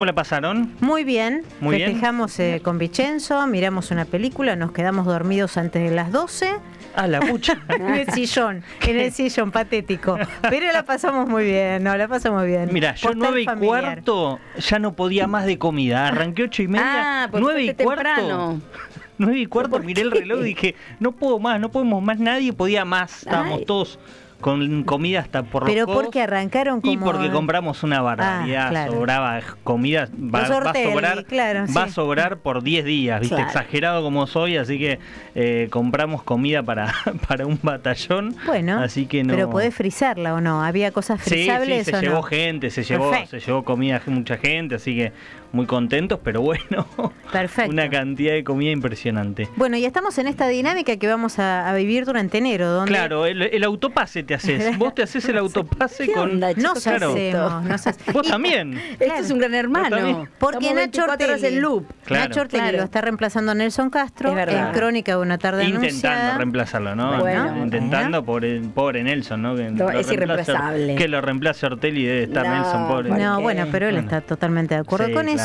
¿Cómo la pasaron? Muy bien. Muy Festejamos eh, con Vicenzo, miramos una película, nos quedamos dormidos antes de las 12. A la pucha. en el sillón, en el sillón, patético. Pero la pasamos muy bien, no, la pasamos bien. Mira, yo nueve y cuarto ya no podía más de comida. Arranqué ocho y media, ah, nueve y cuarto. 9 y cuarto miré el reloj y dije, no puedo más, no podemos más, nadie podía más. Estábamos todos con comida hasta por los Pero porque arrancaron Y porque compramos una ah, barbaridad, sobraba comida, va, a sobrar, claro, va a sobrar por 10 días, ¿viste? Exagerado como soy, así que eh, compramos comida para, para un batallón. Bueno, así que no... pero podés frizarla o no, había cosas frizables. Sí, sí se llevó gente, se llevó, se llevó comida mucha gente, así que muy contentos, pero bueno. Perfecto. Una cantidad de comida impresionante. Bueno, y estamos en esta dinámica que vamos a, vivir durante enero. Claro, el, autopase te haces. Vos te haces el autopase con. no Vos también. Este es un gran hermano. Porque Nacho Ortelli, el loop. lo está reemplazando Nelson Castro en Crónica de una tarde Intentando reemplazarlo, ¿no? Intentando, pobre, pobre, Nelson, ¿no? es irreemplazable. Que lo reemplace Ortelli debe estar Nelson, pobre. No, bueno, pero él está totalmente de acuerdo con eso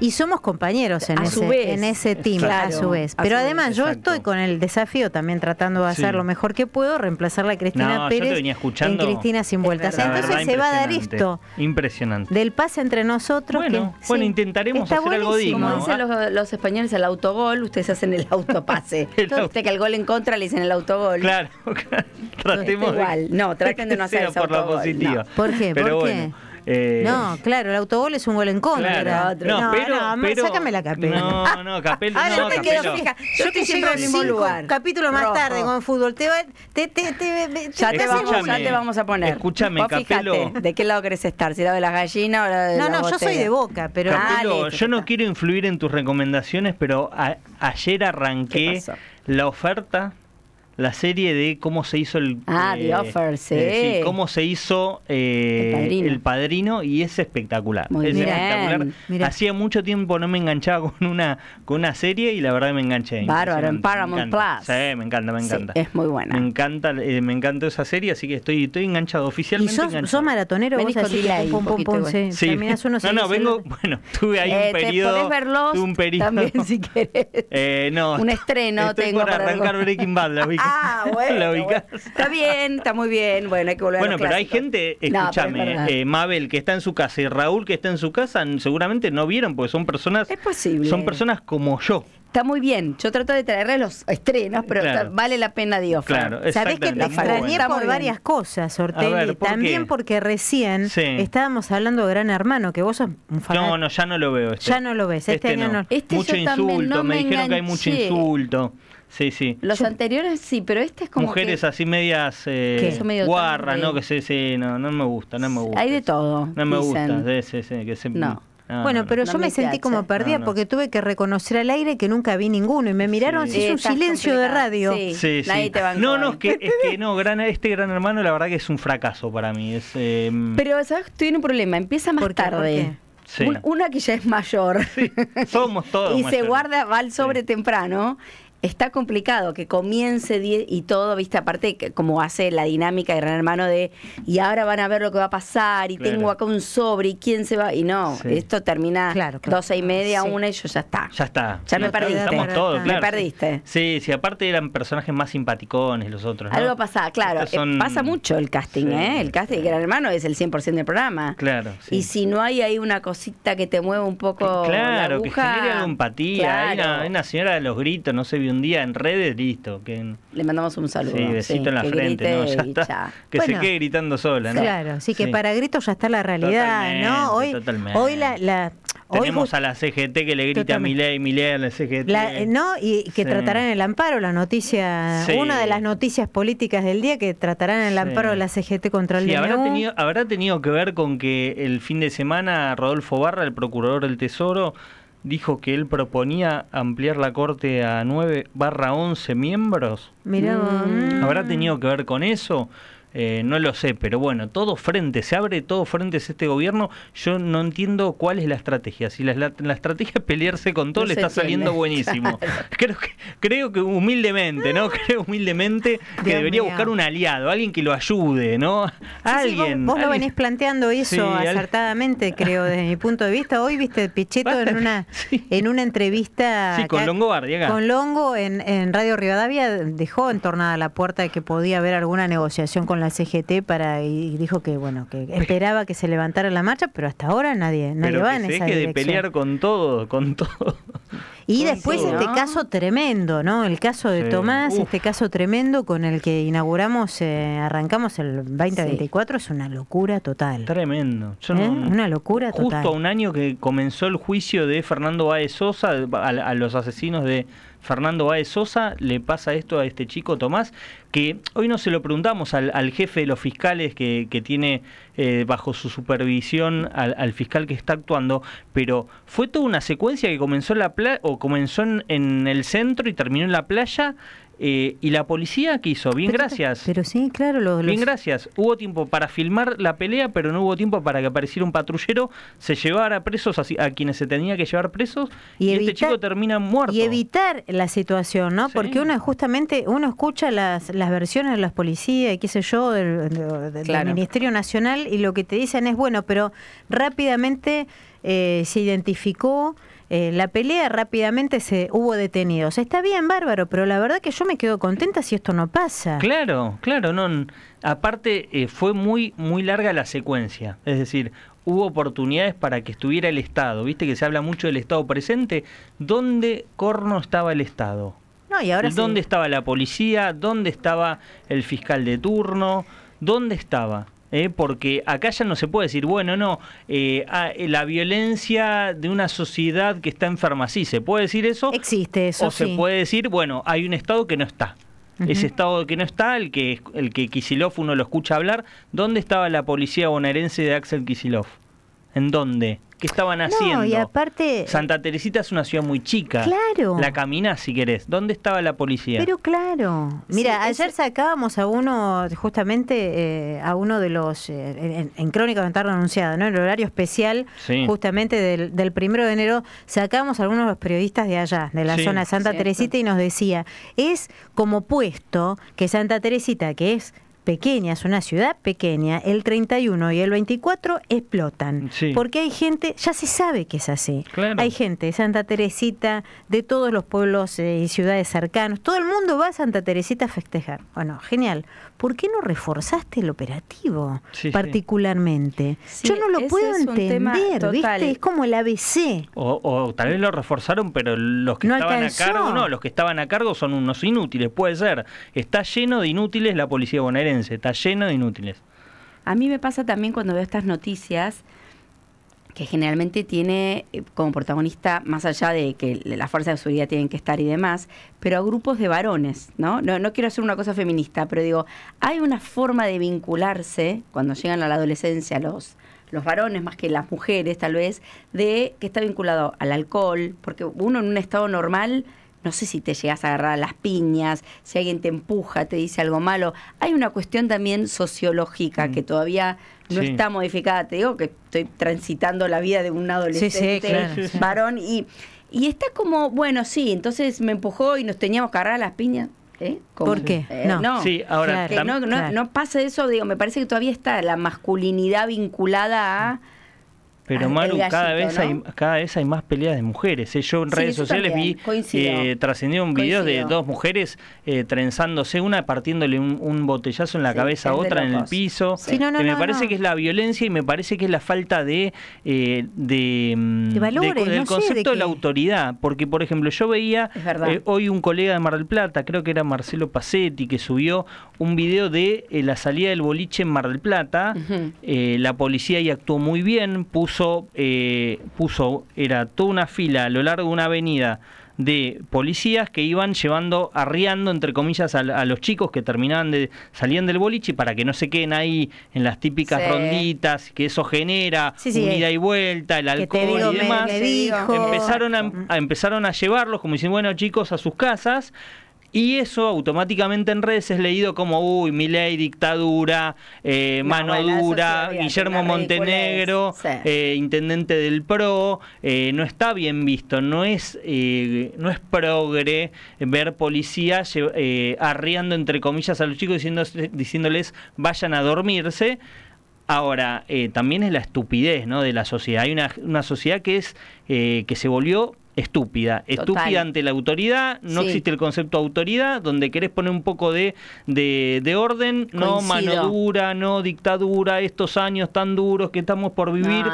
y somos compañeros en, ese, en ese team, a su vez. Pero además yo estoy con el desafío también tratando de hacer lo mejor que puedo, reemplazar a Cristina no, Pérez en Cristina sin vueltas. Entonces se va a dar esto. Impresionante. Del pase entre nosotros. Bueno, intentaremos hacer algo digno. Como dicen los, españoles, el autogol, ustedes hacen el autopase. usted que el gol en contra le dicen el autogol. Claro, tratemos. Igual, no, traten de no hacer por la positiva. ¿Por qué? qué? Eh, no, claro, el autogol es un gol en contra. No, no, pero, sácame la capela. No, no, capela. no, yo fija. Yo, yo te siempre en mismo lugar. Capítulo más tarde con el fútbol. Te, te, te, te ya, te vamos, a poner. Escúchame, Capelo. ¿De qué lado querés estar? ¿Si lado de las gallinas o la de No, la no, no, yo soy de boca, pero. Capelo, yo no quiero influir en tus recomendaciones, pero ayer arranqué la oferta la serie de cómo se hizo el... Ah, The eh, Offer, sí. Cómo se hizo eh, el, padrino. y es espectacular. Muy es espectacular. Hacía mucho tiempo no me enganchaba con una, con una serie y la verdad me enganché. Bárbaro, en Paramount Plus. Sí, me encanta, me encanta. es muy buena. Me encanta, eh, me encantó esa serie, así que estoy, estoy enganchado oficialmente. ¿Y sos, maratonero? vos que ahí, un pom, bueno. sí. No, no, vengo, bueno, tuve ahí eh, un periodo. Podés un periodo. también si querés. no, un estreno estoy tengo. por arrancar Breaking Bad, la Ah, bueno. Está bien, está muy bien. Bueno, hay que volver pero hay gente, escúchame, eh, Mabel que está en su casa y Raúl que está en su casa, seguramente no vieron porque son personas. Es posible. Son personas como yo. Está muy bien. Yo trato de traerle los estrenos, pero vale la pena Dios. Claro, Sabés que te extrañé por varias cosas, También porque recién estábamos hablando de Gran Hermano, que vos sos un fan. No, no, ya no lo veo. Este. Ya no lo ves. Este, este no. Este mucho insulto. me dijeron que hay mucho insulto. Sí, sí. Los anteriores sí, pero este es como. Mujeres así medias eh, guarras, ¿no? Que sí, sí, no, no me gusta, no me gusta. Hay de todo. No me gusta, sí, sí, bueno, pero yo me sentí como perdida porque tuve que reconocer al aire que nunca vi ninguno y me miraron, sí. se un silencio de radio. Sí, sí, sí. Te no, no, es que, no, este gran hermano la verdad que es un fracaso para mí. Es, em, pero, ¿sabes? Tiene un problema, empieza más tarde. Una que ya es mayor. somos todos. y se guarda, va al sobre temprano está complicado que comience y todo, viste, aparte como hace la dinámica de Gran Hermano de y ahora van a ver lo que va a pasar y tengo acá un sobre y quién se va y no, esto termina claro, y media, una y yo ya está. Ya está. Ya me perdiste. Todos, me perdiste. Sí, sí, aparte eran personajes más simpaticones los otros. Algo pasa, claro. Eh, pasa mucho el casting, ¿eh? El casting de Gran Hermano es el 100% del programa. Claro. Y si no hay ahí una cosita que te mueva un poco claro que genere empatía. Hay una, una, señora de los gritos, no sé un día en redes, listo. Que, Le mandamos un saludo. Sí, besito en la frente, ¿no? Que se quede gritando sola, ¿no? Claro, sí, que para gritos ya está la realidad, ¿no? Hoy, totalmente. hoy la, tenemos a la CGT que le grita a Milei, Milei a la CGT. La, eh, no, y que tratarán el amparo, la noticia, una de las noticias políticas del día que tratarán el amparo de la CGT contra el DNU. Habrá tenido, habrá tenido que ver con que el fin de semana Rodolfo Barra, el procurador del Tesoro, dijo que él proponía ampliar la corte a 9 barra 11 miembros. Mirá. ¿Habrá tenido que ver con eso? Eh, no lo sé, pero bueno, todo frente, se abre todo frente es este gobierno. Yo no entiendo cuál es la estrategia. Si la, estrategia es pelearse con todo, le está saliendo buenísimo. Creo, que, creo que humildemente, ¿no? Creo humildemente que debería buscar un aliado, alguien que lo ayude, ¿no? alguien. vos, lo venís planteando eso acertadamente, creo, desde mi punto de vista. Hoy viste Pichetto en una, en una entrevista. con Longo Con Longo en, en Radio Rivadavia dejó entornada la puerta de que podía haber alguna negociación con la CGT para y dijo que bueno que esperaba que se levantara la marcha, pero hasta ahora nadie, nadie va que en se esa de pelear con todo, con todo. Y después este caso tremendo, ¿no? El caso de Tomás, este caso tremendo con el que inauguramos, eh, arrancamos el 2024, es una locura total. Tremendo. ¿Eh? una locura total. Justo a un año que comenzó el juicio de Fernando Baez Sosa, a, los asesinos de Fernando Baez Sosa, le pasa esto a este chico Tomás, que hoy no se lo preguntamos al, jefe de los fiscales que, que tiene eh, bajo su supervisión al, fiscal que está actuando, pero fue toda una secuencia que comenzó, la o comenzó en, el centro y terminó en la playa eh, y la policía quiso, hizo, bien gracias. Pero sí, claro, los, Bien gracias. Hubo tiempo para filmar la pelea, pero no hubo tiempo para que apareciera un patrullero, se llevara presos a, quienes se tenía que llevar presos y, este chico termina muerto. Y evitar la situación, ¿no? Porque uno justamente, uno escucha las, las versiones de las policías y qué sé yo, del, Ministerio Nacional y lo que te dicen es, bueno, pero rápidamente eh, se identificó eh, la pelea rápidamente se hubo detenidos. Está bien, bárbaro, pero la verdad que yo me quedo contenta si esto no pasa. Claro, claro, no. Aparte eh, fue muy muy larga la secuencia, es decir, hubo oportunidades para que estuviera el Estado, viste que se habla mucho del Estado presente, ¿dónde corno estaba el Estado? No, y ahora ¿Dónde estaba la policía? ¿Dónde estaba el fiscal de turno? ¿Dónde estaba? ¿eh? porque acá ya no se puede decir, bueno, no, eh, ah, eh, la violencia de una sociedad que está enferma, sí, se puede decir eso. Existe eso. O se puede decir, bueno, hay un Estado que no está. Ese Estado que no está, el que, el que Kisilov uno lo escucha hablar, ¿dónde estaba la policía bonaerense de Axel Kisilov? ¿En dónde? qué estaban haciendo. No, y aparte. Santa Teresita es una ciudad muy chica. Claro. La camina, si querés. ¿Dónde estaba la policía? Pero claro. Mira, ayer sacábamos a uno, justamente, eh, a uno de los. Eh, en, Crónica de Tarde Anunciada, ¿no? En el horario especial, justamente del, primero de enero, sacábamos a algunos de los periodistas de allá, de la zona de Santa Teresita, y nos decía: es como puesto que Santa Teresita, que es pequeña, es una ciudad pequeña, el 31 y el 24 explotan. Porque hay gente, ya se sabe que es así. Hay gente de Santa Teresita, de todos los pueblos eh, y ciudades cercanos. Todo el mundo va a Santa Teresita a festejar. Bueno, genial. ¿por qué no reforzaste el operativo particularmente? Yo no lo puedo entender, ¿viste? Es como el ABC. O, tal vez lo reforzaron, pero los que estaban a cargo, no, los que estaban a cargo son unos inútiles, puede ser. Está lleno de inútiles la policía bonaerense, está lleno de inútiles. A mí me pasa también cuando veo estas noticias, que generalmente tiene eh, como protagonista, más allá de que las fuerzas de seguridad tienen que estar y demás, pero a grupos de varones, ¿no? No, no quiero hacer una cosa feminista, pero digo, hay una forma de vincularse cuando llegan a la adolescencia los, los varones más que las mujeres tal vez, de que está vinculado al alcohol, porque uno en un estado normal no sé si te llegas a agarrar las piñas, si alguien te empuja, te dice algo malo. Hay una cuestión también sociológica mm. que todavía no está modificada. Te digo que estoy transitando la vida de un adolescente varón y, y está como, bueno, sí, entonces me empujó y nos teníamos que agarrar las piñas. ¿eh? ¿Por qué? Eh, no. no. no, no, pasa eso, digo, me parece que todavía está la masculinidad vinculada a mm. Pero Maru, cada, vez hay, cada vez hay más peleas de mujeres. ¿eh? Yo en redes sociales vi, eh, un video de dos mujeres eh, trenzándose, una partiéndole un, botellazo en la cabeza a otra en el piso. me parece que es la violencia y me parece que es la falta de... Eh, mm, de, de, del concepto de, la autoridad. Porque, por ejemplo, yo veía hoy un colega de Mar del Plata, creo que era Marcelo Pacetti, que subió un video de la salida del boliche en Mar del Plata. la policía ahí actuó muy bien, puso eh, puso, era toda una fila a lo largo de una avenida de policías que iban llevando, arriando, entre comillas, a, los chicos que terminaban de, salían del boliche para que no se queden ahí en las típicas ronditas, que eso genera sí, y vuelta, el alcohol y demás. Empezaron a, empezaron a llevarlos, como dicen, bueno chicos, a sus casas y eso automáticamente en redes es leído como, uy, mi ley, dictadura, eh, mano dura, Guillermo Montenegro, eh, intendente del PRO, eh, no está bien visto, no es, no es progre ver policías arriando entre comillas a los chicos diciéndoles vayan a dormirse. Ahora, también es la estupidez ¿no? de la sociedad. Hay una, sociedad que, es, que se volvió estúpida. Estúpida ante la autoridad, no existe el concepto autoridad, donde querés poner un poco de, de, orden, no mano dura, no dictadura, estos años tan duros que estamos por vivir.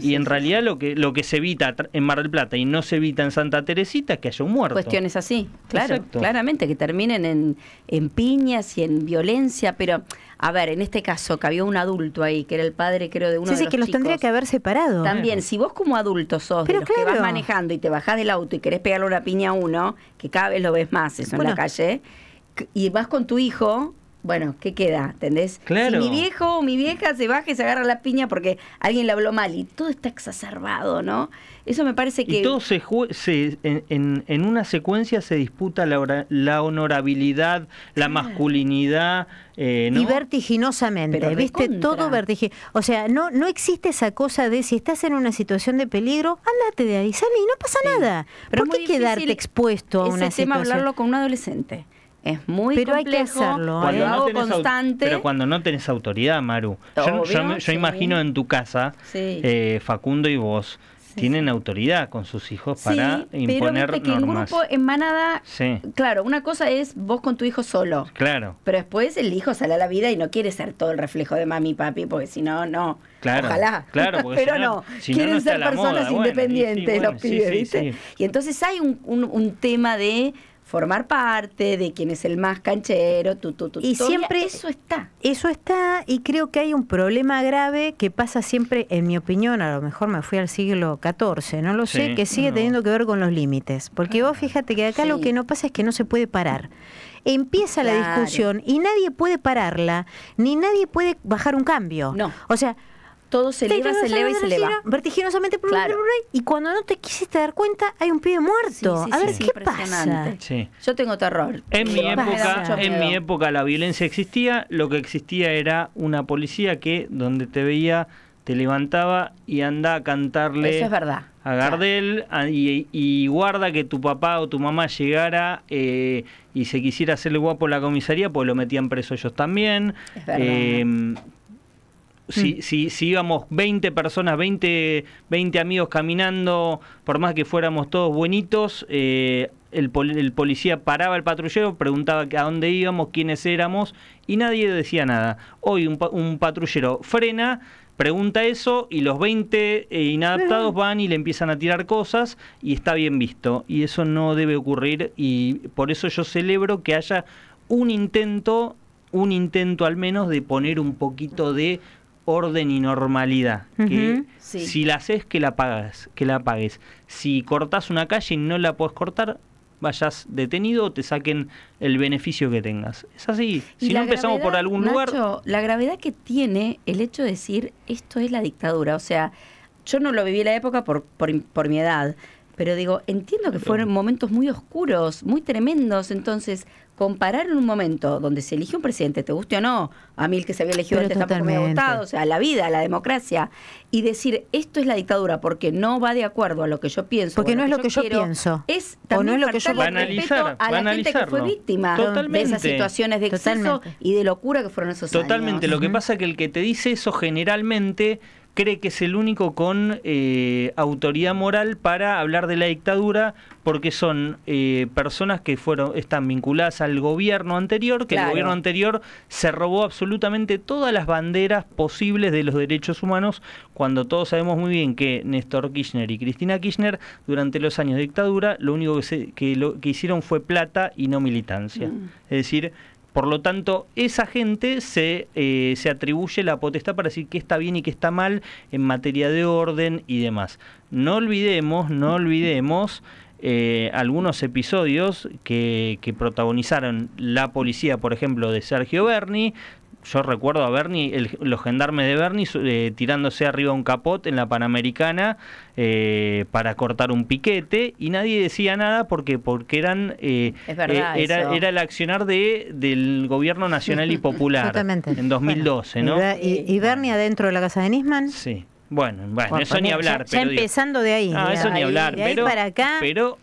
y en realidad lo que lo que se evita en Mar del Plata y no se evita en Santa Teresita es que haya un muerto. Cuestiones así, claro, claramente, que terminen en, en piñas y en violencia, pero a ver, en este caso que había un adulto ahí, que era el padre, creo, de uno de de sí, sí, que los tendría que haber separado. También, si vos como adulto sos Pero los que vas manejando y te bajás del auto y querés pegarle una piña a uno, que cada vez lo ves más eso en la calle, y vas con tu hijo, bueno, ¿qué queda? ¿Entendés? Claro. Si mi viejo o mi vieja se baja y se agarra la piña porque alguien le habló mal y todo está exacerbado, ¿no? Eso me parece que... Y todo se, se en, una secuencia se disputa la, honorabilidad, la masculinidad... Eh, ¿no? Y vertiginosamente, ¿viste? Todo vertiginoso. O sea, no, no existe esa cosa de si estás en una situación de peligro, andate de ahí, y no pasa nada. ¿Por qué quedarte expuesto a Es una tema hablarlo con un adolescente. Es muy pero hay que hacerlo, cuando ¿eh? constante. Pero cuando no tenés autoridad, Maru. yo, imagino en tu casa, eh, Facundo y vos, tienen autoridad con sus hijos para imponer normas. en grupo, en manada, claro, una cosa es vos con tu hijo solo. Claro. Pero después el hijo sale a la vida y no quiere ser todo el reflejo de mami y papi, porque si no, no. Claro, Ojalá. Claro, pero no, quieren ser personas independientes los pibes, Y entonces hay un tema de formar parte de quién es el más canchero, tu, tu, tu. Y siempre eh, eso está. Eso está y creo que hay un problema grave que pasa siempre, en mi opinión, a lo mejor me fui al siglo XIV, no lo sé, que sigue teniendo que ver con los límites. Porque ah, vos fíjate que acá lo que no pasa es que no se puede parar empieza la discusión y nadie puede pararla, ni nadie puede bajar un cambio. No. O sea, todo se eleva, se eleva y se eleva. Vertiginosamente por claro. y cuando no te quisiste dar cuenta, hay un pibe muerto. a ver, ¿qué pasa? Yo tengo terror. En, mi época, en mi época la violencia existía, lo que existía era una policía que donde te veía te levantaba y andaba a cantarle a Gardel y, guarda que tu papá o tu mamá llegara eh, y se quisiera hacerle guapo a la comisaría, pues lo metían preso ellos también. Es em, Mm. si, íbamos 20 personas, 20, amigos caminando, por más que fuéramos todos buenitos, eh, el, policía paraba el patrullero, preguntaba a dónde íbamos, quiénes éramos, y nadie decía nada. Hoy un, patrullero frena, pregunta eso y los 20 eh, inadaptados van y le empiezan a tirar cosas y está bien visto. Y eso no debe ocurrir y por eso yo celebro que haya un intento, un intento al menos de poner un poquito de orden y normalidad. que Si la haces, que la pagas, que la pagues. Si cortás una calle y no la puedes cortar, vayas detenido o te saquen el beneficio que tengas. Es así. Si no empezamos por algún lugar. la gravedad que tiene el hecho de decir esto es la dictadura. O sea, yo no lo viví en la época por, por, por mi edad, pero digo, entiendo que fueron momentos muy oscuros, muy tremendos. Entonces, comparar en un momento donde se eligió un presidente, te guste o no, a mí el que se había elegido antes tampoco me ha gustado, o sea, la vida, la democracia, y decir esto es la dictadura porque no va de acuerdo a lo que yo pienso. Porque no es lo que yo, pienso. Es también o no es lo que yo a la gente que fue víctima de esas situaciones de exceso y de locura que fueron esos Totalmente. años. Totalmente. Lo que pasa es que el que te dice eso generalmente cree que es el único con eh, autoridad moral para hablar de la dictadura, porque son eh, personas que fueron están vinculadas al gobierno anterior, que el gobierno anterior se robó absolutamente todas las banderas posibles de los derechos humanos, cuando todos sabemos muy bien que Néstor Kirchner y Cristina Kirchner durante los años de dictadura lo único que, que, lo, que hicieron fue plata y no militancia. Mm. Es decir, por lo tanto, esa gente se, eh, se atribuye la potestad para decir qué está bien y qué está mal en materia de orden y demás. No olvidemos, no olvidemos eh, algunos episodios que, que protagonizaron la policía, por ejemplo, de Sergio Berni, yo recuerdo a Bernie, el, los gendarmes de Bernie eh, tirándose arriba un capot en la Panamericana eh, para cortar un piquete y nadie decía nada porque porque eran eh, eh era, era, el accionar de del gobierno nacional y popular en 2012, ¿no? ¿Y, Bernie adentro de la casa de Nisman? Sí. Bueno, bueno, eso ni hablar. Ya, pero, empezando de ahí. eso ni hablar. para acá. Pero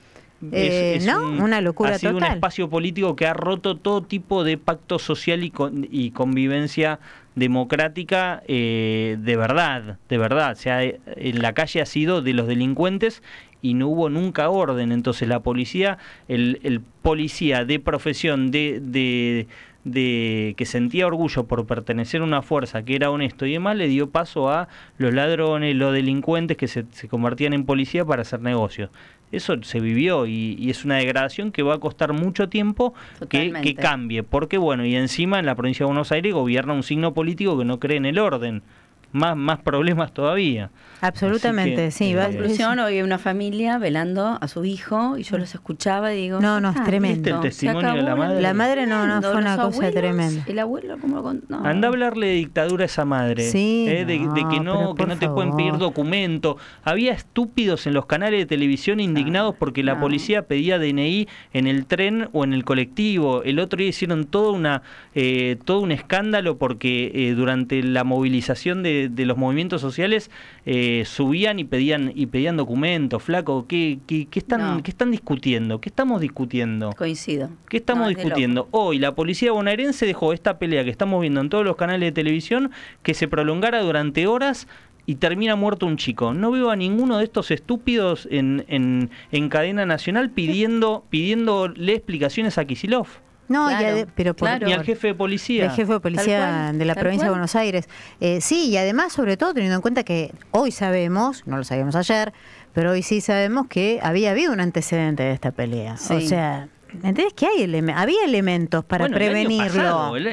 eh, ¿No? una locura ha sido un espacio político que ha roto todo tipo de pacto social y, convivencia democrática eh, de verdad, de verdad. O sea, en la calle ha sido de los delincuentes y no hubo nunca orden. Entonces la policía, el, policía de profesión, de, de, de, que sentía orgullo por pertenecer a una fuerza que era honesto y demás, le dio paso a los ladrones, los delincuentes que se, se convertían en policía para hacer negocios. Eso se vivió y, es una degradación que va a costar mucho tiempo que, que, cambie. Porque, bueno, y encima en la provincia de Buenos Aires gobierna un signo político que no cree en el orden más, más problemas todavía. Absolutamente, sí. En eh, conclusión, hoy una familia velando a su hijo y yo los escuchaba y digo... No, no, es tremendo. El testimonio de la madre? La madre no, no, fue una cosa tremenda. El abuelo, ¿cómo Anda a hablarle de dictadura a esa madre. Sí, eh, de, que no, no te pueden pedir documento Había estúpidos en los canales de televisión indignados porque la policía pedía DNI en el tren o en el colectivo. El otro día hicieron toda una, eh, todo un escándalo porque durante la movilización de de, los movimientos sociales eh, subían y pedían y pedían documentos, flaco, ¿qué, están, están discutiendo? ¿Qué estamos discutiendo? Coincido. ¿Qué estamos discutiendo? Hoy la policía bonaerense dejó esta pelea que estamos viendo en todos los canales de televisión que se prolongara durante horas y termina muerto un chico. No veo a ninguno de estos estúpidos en, en, en cadena nacional pidiendo, pidiéndole explicaciones a Kisilov. No, pero por, claro. al jefe de policía. El jefe de policía de la provincia de Buenos Aires. Eh, sí, y además, sobre todo, teniendo en cuenta que hoy sabemos, no lo sabíamos ayer, pero hoy sí sabemos que había habido un antecedente de esta pelea. O sea. entendés? Que hay había elementos para prevenirlo. El,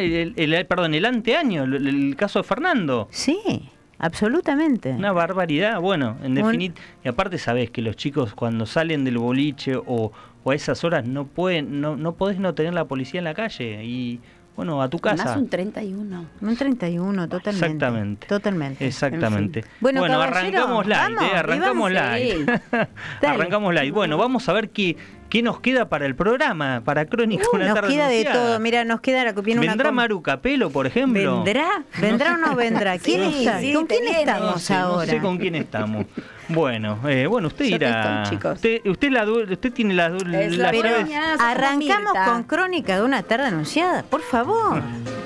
el, perdón, el anteaño, el, el caso de Fernando. Sí. Absolutamente. Una barbaridad. Bueno, en definitiva, y aparte sabes que los chicos cuando salen del boliche o, a esas horas no pueden, no, podés no tener la policía en la calle y bueno, a tu casa. Más un 31. Un 31, totalmente. Exactamente. Totalmente. Exactamente. Bueno, bueno arrancamos live ¿eh? arrancamos live arrancamos Bueno, vamos a ver qué ¿Qué nos queda para el programa? Para Crónica de uh, una nos queda de todo. Mira, nos queda la viene ¿Vendrá una Maru por ejemplo? ¿Vendrá? ¿Vendrá o no vendrá? ¿Quién está? ¿Con quién estamos ahora? No sé con quién estamos. Bueno, eh, bueno, usted irá. Usted, usted, la, usted tiene las la, la, Arrancamos con Crónica de una tarde anunciada, por favor.